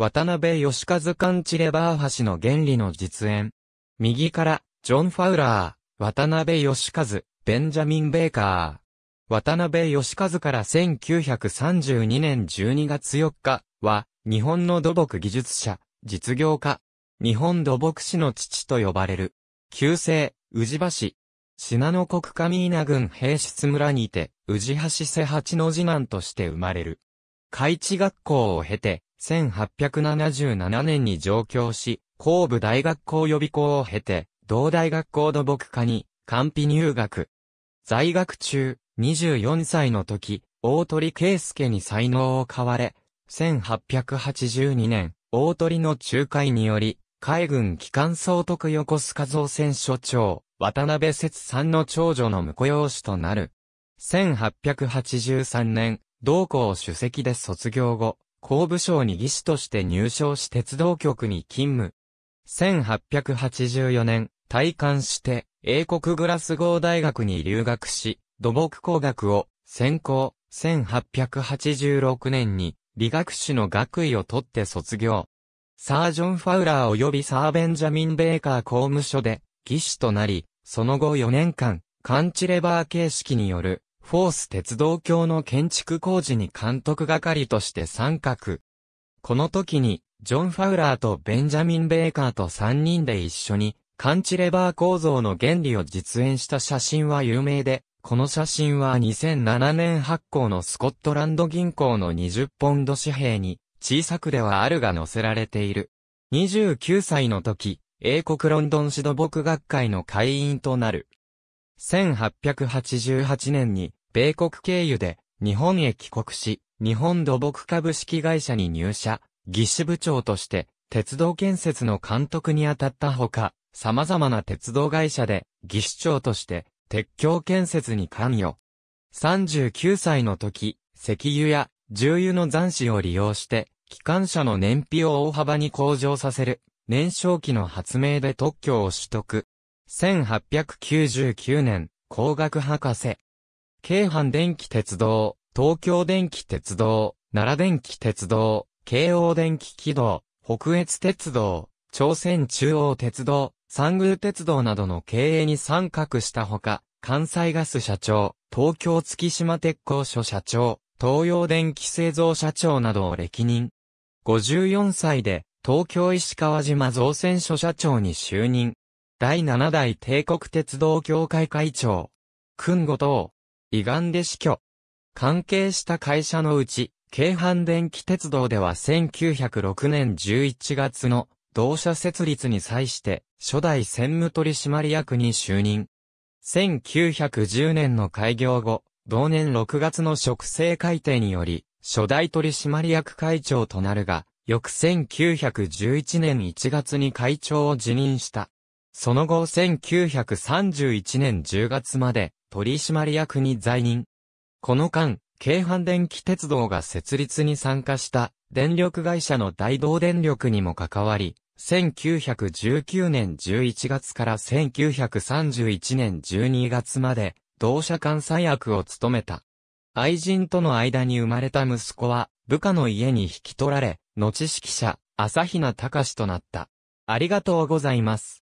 渡辺義和カチレバー橋の原理の実演。右から、ジョン・ファウラー、渡辺義和、ベンジャミン・ベーカー。渡辺義和から1932年12月4日は、日本の土木技術者、実業家。日本土木師の父と呼ばれる。旧姓、宇治橋。信濃国上稲郡平室村にて、宇治橋瀬八の次男として生まれる。海地学校を経て、1877年に上京し、神部大学校予備校を経て、同大学校土木科に、完備入学。在学中、24歳の時、大鳥圭介に才能を買われ、1882年、大鳥の仲介により、海軍機関総督横須賀造船所長、渡辺節さんの長女の婿養子となる。1883年、同校主席で卒業後、工部省に技師として入省し鉄道局に勤務。1884年、退官して、英国グラスゴー大学に留学し、土木工学を専攻。1886年に理学士の学位を取って卒業。サージョン・ファウラー及びサーベンジャミン・ベーカー公務所で技師となり、その後4年間、カンチレバー形式によるフォース鉄道橋の建築工事に監督係として参画。この時に、ジョン・ファウラーとベンジャミン・ベーカーと3人で一緒に、カンチレバー構造の原理を実演した写真は有名で、この写真は2007年発行のスコットランド銀行の20ポンド紙幣に、小さくではあるが載せられている。29歳の時、英国ロンドン指導牧学会の会員となる。1888年に米国経由で日本へ帰国し、日本土木株式会社に入社、技師部長として鉄道建設の監督に当たったほか、様々な鉄道会社で技師長として鉄橋建設に関与。39歳の時、石油や重油の残死を利用して、機関車の燃費を大幅に向上させる、燃焼機の発明で特許を取得。1899年、工学博士、京阪電気鉄道、東京電気鉄道、奈良電気鉄道、京王電気軌道、北越鉄道、朝鮮中央鉄道、三宮鉄道などの経営に参画したほか、関西ガス社長、東京月島鉄工所社長、東洋電気製造社長などを歴任。54歳で、東京石川島造船所社長に就任。第7代帝国鉄道協会会長。訓後等、胃がんで死去。関係した会社のうち、京阪電気鉄道では1906年11月の同社設立に際して初代専務取締役に就任。1910年の開業後、同年6月の職制改定により、初代取締役会長となるが、翌1911年1月に会長を辞任した。その後1931年10月まで取締役に在任。この間、京阪電気鉄道が設立に参加した電力会社の大道電力にも関わり、1919年11月から1931年12月まで同社監査役を務めた。愛人との間に生まれた息子は部下の家に引き取られ、後指揮者、朝比奈隆となった。ありがとうございます。